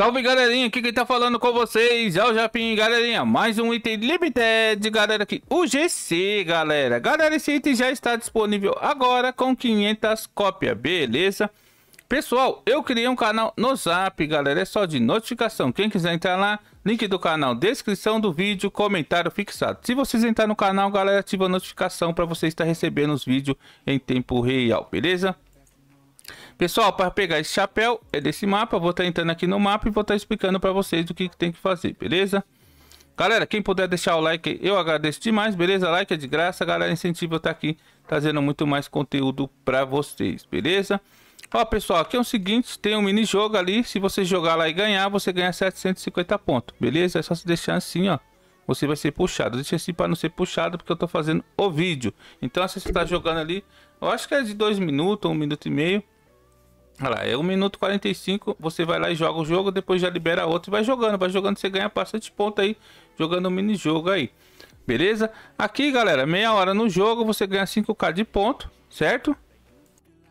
Salve galerinha, aqui quem tá falando com vocês é o Japim, galerinha, mais um item limited, galera, aqui, o GC, galera, galera, esse item já está disponível agora com 500 cópias, beleza? Pessoal, eu criei um canal no Zap, galera, é só de notificação, quem quiser entrar lá, link do canal, descrição do vídeo, comentário fixado. Se vocês entrar no canal, galera, ativa a notificação para você estar recebendo os vídeos em tempo real, beleza? Pessoal, para pegar esse chapéu, é desse mapa. Eu vou estar tá entrando aqui no mapa e vou estar tá explicando para vocês o que, que tem que fazer, beleza? Galera, quem puder deixar o like, eu agradeço demais, beleza? Like é de graça, galera, é incentivo eu estar tá aqui trazendo muito mais conteúdo para vocês, beleza? Ó, pessoal, aqui é o seguinte, tem um mini jogo ali, se você jogar lá e ganhar, você ganha 750 pontos, beleza? É só se deixar assim, ó, você vai ser puxado. Deixa assim para não ser puxado, porque eu estou fazendo o vídeo. Então, se você está jogando ali, eu acho que é de 2 minutos, 1 um minuto e meio, Olha lá, é 1 minuto 45, você vai lá e joga o jogo, depois já libera outro e vai jogando, vai jogando, você ganha bastante ponto aí, jogando o um mini-jogo aí. Beleza? Aqui, galera, meia hora no jogo, você ganha 5k de ponto, certo?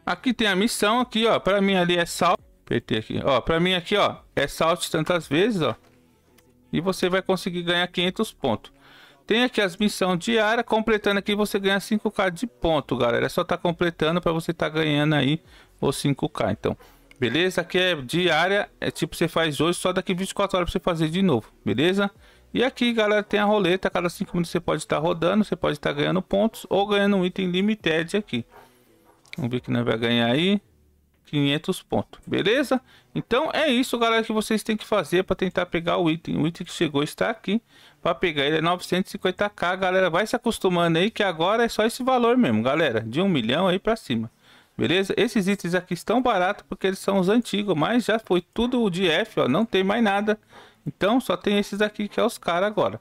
Aqui tem a missão aqui, ó, pra mim ali é salto, apertei aqui, ó, pra mim aqui, ó, é salto tantas vezes, ó. E você vai conseguir ganhar 500 pontos. Tem aqui as missões diárias, completando aqui você ganha 5k de ponto, galera. É só tá completando para você tá ganhando aí ou 5K. Então, beleza? Aqui é diária, é tipo você faz hoje, só daqui 24 horas você fazer de novo, beleza? E aqui, galera, tem a roleta, cada 5 minutos você pode estar rodando, você pode estar ganhando pontos ou ganhando um item limited aqui. Vamos ver que nós vai ganhar aí. 500 pontos, beleza? Então é isso, galera, que vocês têm que fazer para tentar pegar o item. O item que chegou está aqui. Para pegar ele é 950k, galera. Vai se acostumando aí que agora é só esse valor mesmo, galera. De um milhão aí para cima. Beleza? Esses itens aqui estão baratos porque eles são os antigos, mas já foi tudo de F, ó, não tem mais nada. Então só tem esses aqui que é os caras agora.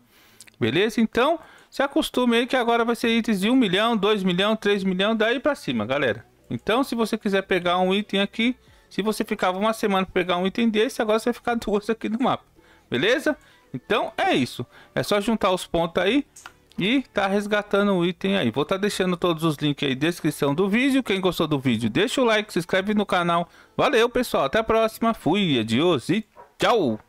Beleza? Então se acostume aí que agora vai ser itens de 1 milhão, 2 milhão, 3 milhão, daí pra cima, galera. Então se você quiser pegar um item aqui, se você ficava uma semana para pegar um item desse, agora você vai ficar duas aqui no mapa. Beleza? Então é isso. É só juntar os pontos aí e tá resgatando o item aí. Vou estar tá deixando todos os links aí na descrição do vídeo. Quem gostou do vídeo, deixa o like, se inscreve no canal. Valeu, pessoal. Até a próxima. Fui, adiós e tchau.